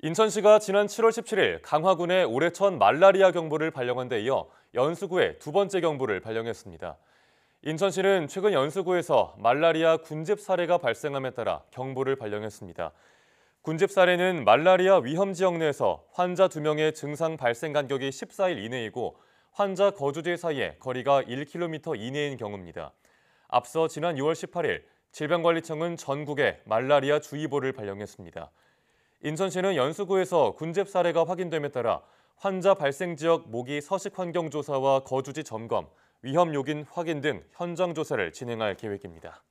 인천시가 지난 7월 17일 강화군에 올해 첫 말라리아 경보를 발령한 데 이어 연수구에 두 번째 경보를 발령했습니다. 인천시는 최근 연수구에서 말라리아 군집 사례가 발생함에 따라 경보를 발령했습니다. 군집 사례는 말라리아 위험 지역 내에서 환자 2명의 증상 발생 간격이 14일 이내이고 환자 거주지 사이에 거리가 1km 이내인 경우입니다. 앞서 지난 6월 18일 질병관리청은 전국에 말라리아 주의보를 발령했습니다. 인천시는 연수구에서 군집 사례가 확인됨에 따라 환자 발생 지역 모기 서식 환경 조사와 거주지 점검, 위험 요인 확인 등 현장 조사를 진행할 계획입니다.